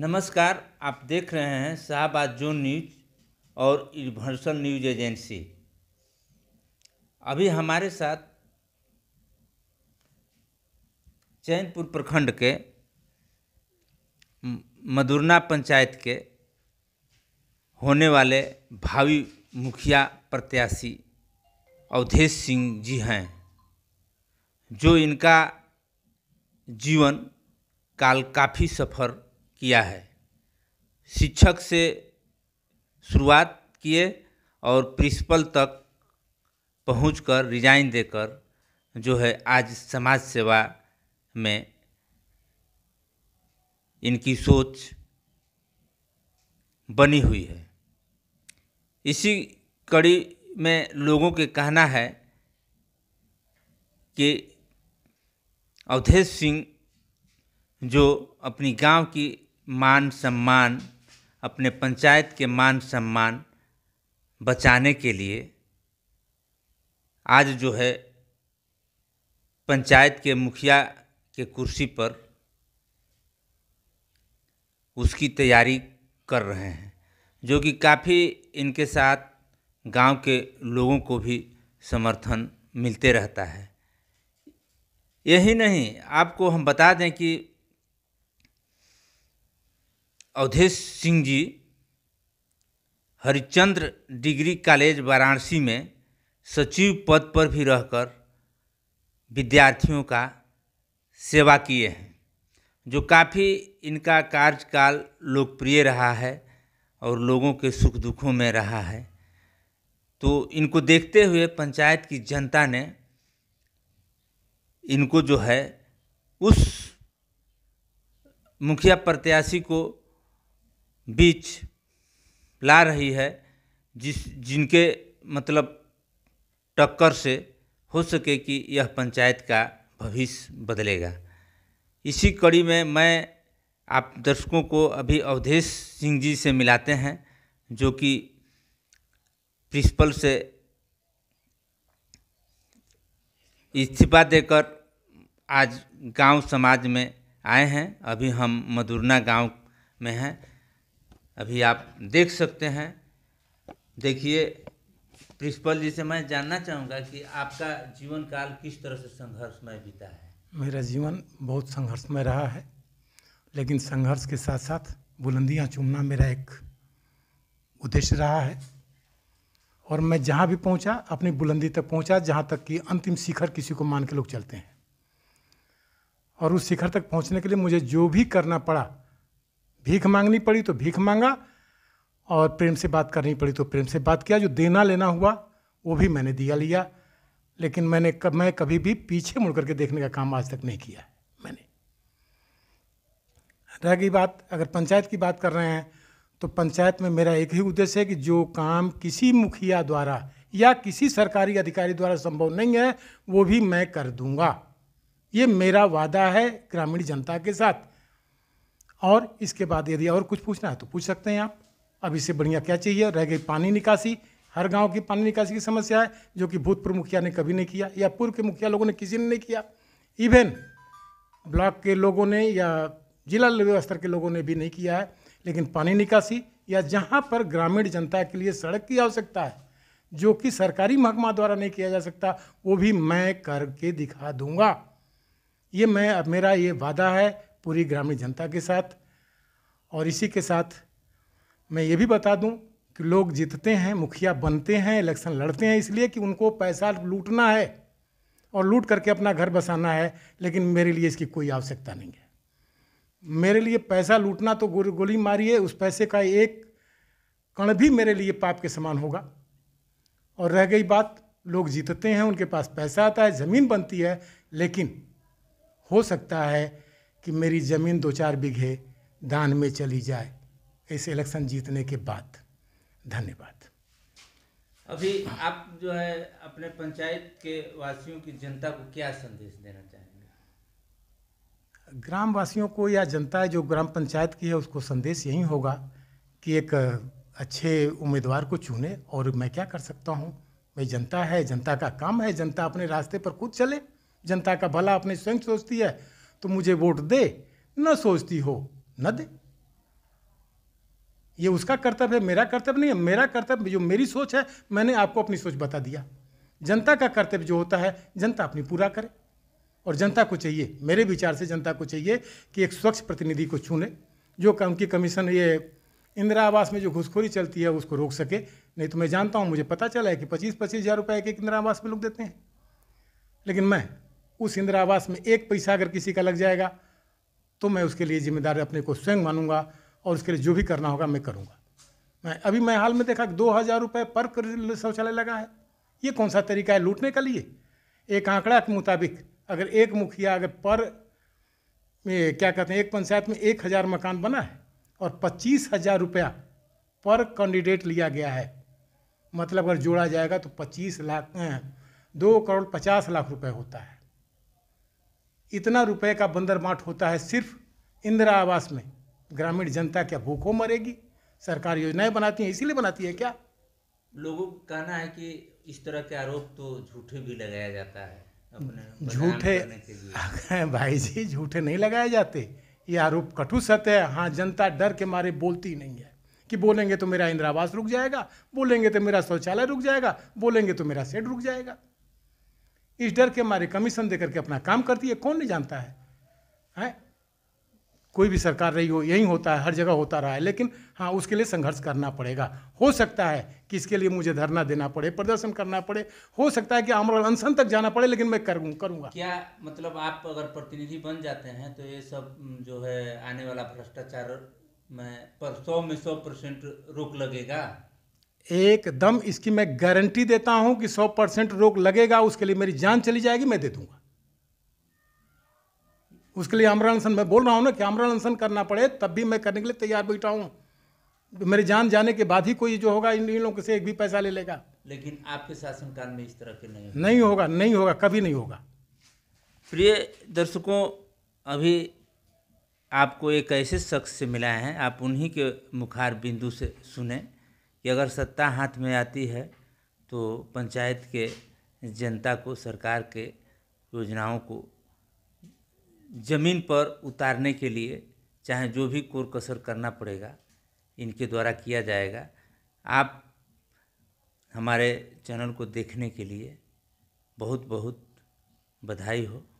नमस्कार आप देख रहे हैं शाहबाद जोन न्यूज और यूनिवर्सल न्यूज एजेंसी अभी हमारे साथ चैनपुर प्रखंड के मधुरना पंचायत के होने वाले भावी मुखिया प्रत्याशी अवधेश सिंह जी हैं जो इनका जीवन काल काफ़ी सफ़र किया है शिक्षक से शुरुआत किए और प्रिंसिपल तक पहुंचकर रिजाइन देकर जो है आज समाज सेवा में इनकी सोच बनी हुई है इसी कड़ी में लोगों के कहना है कि अवधेश सिंह जो अपनी गांव की मान सम्मान अपने पंचायत के मान सम्मान बचाने के लिए आज जो है पंचायत के मुखिया के कुर्सी पर उसकी तैयारी कर रहे हैं जो कि काफ़ी इनके साथ गांव के लोगों को भी समर्थन मिलते रहता है यही नहीं आपको हम बता दें कि अवधेश सिंह जी हरिचंद्र डिग्री कॉलेज वाराणसी में सचिव पद पर भी रहकर विद्यार्थियों का सेवा किए हैं जो काफ़ी इनका कार्यकाल लोकप्रिय रहा है और लोगों के सुख दुखों में रहा है तो इनको देखते हुए पंचायत की जनता ने इनको जो है उस मुखिया प्रत्याशी को बीच ला रही है जिस जिनके मतलब टक्कर से हो सके कि यह पंचायत का भविष्य बदलेगा इसी कड़ी में मैं आप दर्शकों को अभी अवधेश सिंह जी से मिलाते हैं जो कि प्रिंसिपल से इस्तीफा देकर आज गांव समाज में आए हैं अभी हम मधुरना गांव में हैं अभी आप देख सकते हैं देखिए प्रिंसिपल जी से मैं जानना चाहूँगा कि आपका जीवन काल किस तरह से संघर्षमय बीता है मेरा जीवन बहुत संघर्षमय रहा है लेकिन संघर्ष के साथ साथ बुलंदियाँ चूमना मेरा एक उद्देश्य रहा है और मैं जहाँ भी पहुँचा अपनी बुलंदी तक पहुँचा जहाँ तक कि अंतिम शिखर किसी को मान के लोग चलते हैं और उस शिखर तक पहुँचने के लिए मुझे जो भी करना पड़ा भीख मांगनी पड़ी तो भीख मांगा और प्रेम से बात करनी पड़ी तो प्रेम से बात किया जो देना लेना हुआ वो भी मैंने दिया लिया लेकिन मैंने कब मैं कभी भी पीछे मुड़ करके देखने का काम आज तक नहीं किया है मैंने रह गई बात अगर पंचायत की बात कर रहे हैं तो पंचायत में मेरा एक ही उद्देश्य है कि जो काम किसी मुखिया द्वारा या किसी सरकारी अधिकारी द्वारा संभव नहीं है वो भी मैं कर दूंगा ये मेरा वादा है ग्रामीण जनता के साथ और इसके बाद यदि और कुछ पूछना है तो पूछ सकते हैं आप अब इससे बढ़िया क्या चाहिए रह गई पानी निकासी हर गांव की पानी निकासी की समस्या है जो कि भूतपूर्व मुखिया ने कभी नहीं किया या पूर्व के मुखिया लोगों ने किसी ने नहीं किया इवन ब्लॉक के लोगों ने या जिला लेवल स्तर के लोगों ने भी नहीं किया है लेकिन पानी निकासी या जहाँ पर ग्रामीण जनता के लिए सड़क की आवश्यकता है जो कि सरकारी महकमा द्वारा नहीं किया जा सकता वो भी मैं करके दिखा दूंगा ये मैं अब मेरा ये वादा है पूरी ग्रामीण जनता के साथ और इसी के साथ मैं ये भी बता दूं कि लोग जीतते हैं मुखिया बनते हैं इलेक्शन लड़ते हैं इसलिए कि उनको पैसा लूटना है और लूट करके अपना घर बसाना है लेकिन मेरे लिए इसकी कोई आवश्यकता नहीं है मेरे लिए पैसा लूटना तो गोली मारिए उस पैसे का एक कण भी मेरे लिए पाप के समान होगा और रह गई बात लोग जीतते हैं उनके पास पैसा आता है ज़मीन बनती है लेकिन हो सकता है कि मेरी ज़मीन दो चार बीघे दान में चली जाए इस इलेक्शन जीतने के बाद धन्यवाद अभी आप जो है अपने पंचायत के वासियों की जनता को क्या संदेश देना चाहेंगे ग्राम वासियों को या जनता जो ग्राम पंचायत की है उसको संदेश यही होगा कि एक अच्छे उम्मीदवार को चुने और मैं क्या कर सकता हूँ भाई जनता है जनता का काम है जनता अपने रास्ते पर खुद चले जनता का भला अपने स्वयं सोचती है तो मुझे वोट दे न सोचती हो न दे ये उसका कर्तव्य है मेरा कर्तव्य नहीं है मेरा कर्तव्य जो मेरी सोच है मैंने आपको अपनी सोच बता दिया जनता का कर्तव्य जो होता है जनता अपनी पूरा करे और जनता को चाहिए मेरे विचार से जनता को चाहिए कि एक स्वच्छ प्रतिनिधि को चुने जो उनकी कमीशन ये इंदिरा आवास में जो घुसखोरी चलती है उसको रोक सके नहीं तो मैं जानता हूँ मुझे पता चला है कि पच्चीस पच्चीस हज़ार रुपये एक इंदिरा आवास में लोग देते हैं लेकिन मैं उस इंदिरा आवास में एक पैसा अगर किसी का लग जाएगा तो मैं उसके लिए जिम्मेदार अपने को स्वयं मानूंगा और उसके लिए जो भी करना होगा मैं करूँगा मैं अभी मैं हाल में देखा दो हज़ार रुपये पर शौचालय लगा है ये कौन सा तरीका है लूटने का लिए एक आंकड़ा के मुताबिक अगर एक मुखिया अगर पर क्या कहते हैं एक पंचायत में एक हज़ार मकान बना है और पच्चीस हज़ार रुपया पर कैंडिडेट लिया गया है मतलब अगर जोड़ा जाएगा तो पच्चीस लाख दो करोड़ पचास लाख रुपये होता है इतना रुपए का बंदर बांट होता है सिर्फ इंदिरा आवास में ग्रामीण जनता क्या भूखों मरेगी सरकार योजनाएं बनाती है इसीलिए बनाती है क्या लोगों का कहना है कि इस तरह के आरोप तो झूठे भी लगाया जाता है झूठे भाई जी झूठे नहीं लगाए जाते ये आरोप कटु सत्य है हाँ जनता डर के मारे बोलती नहीं है कि बोलेंगे तो मेरा इंदिरा आवास रुक जाएगा बोलेंगे तो मेरा शौचालय रुक जाएगा बोलेंगे तो मेरा सेट रुक जाएगा इस डर के मारे कमीशन दे करके अपना काम करती है कौन नहीं जानता है हैं कोई भी सरकार रही हो यही होता है हर जगह होता रहा है लेकिन हाँ उसके लिए संघर्ष करना पड़ेगा हो सकता है कि इसके लिए मुझे धरना देना पड़े प्रदर्शन करना पड़े हो सकता है कि अमर अनशन तक जाना पड़े लेकिन मैं करूँ करूँगा क्या मतलब आप अगर प्रतिनिधि बन जाते हैं तो ये सब जो है आने वाला भ्रष्टाचार में पर सौ में सौ परसेंट रोक लगेगा एकदम इसकी मैं गारंटी देता हूं कि 100 परसेंट रोक लगेगा उसके लिए मेरी जान चली जाएगी मैं दे दूंगा उसके लिए आमरण अनशन मैं बोल रहा हूं ना कि आमरण अनशन करना पड़े तब भी मैं करने के लिए तैयार बैठा हूं मेरी जान जाने के बाद ही कोई जो होगा इन लोगों से एक भी पैसा ले लेगा लेकिन आपके शासनकाल में इस तरह के नहीं नहीं होगा नहीं होगा कभी नहीं होगा प्रिय दर्शकों अभी आपको एक ऐसे शख्स से मिला है आप उन्हीं के मुखार बिंदु से सुने कि अगर सत्ता हाथ में आती है तो पंचायत के जनता को सरकार के योजनाओं को ज़मीन पर उतारने के लिए चाहे जो भी कोर कसर करना पड़ेगा इनके द्वारा किया जाएगा आप हमारे चैनल को देखने के लिए बहुत बहुत बधाई हो